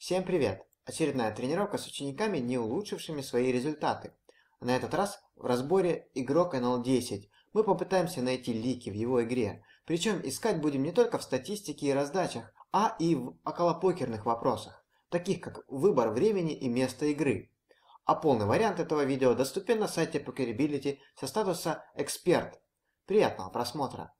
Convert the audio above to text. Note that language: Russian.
Всем привет! Очередная тренировка с учениками, не улучшившими свои результаты. На этот раз в разборе игрок NL10 мы попытаемся найти лики в его игре. Причем искать будем не только в статистике и раздачах, а и в околопокерных вопросах, таких как выбор времени и места игры. А полный вариант этого видео доступен на сайте Pokerability со статуса «Эксперт». Приятного просмотра!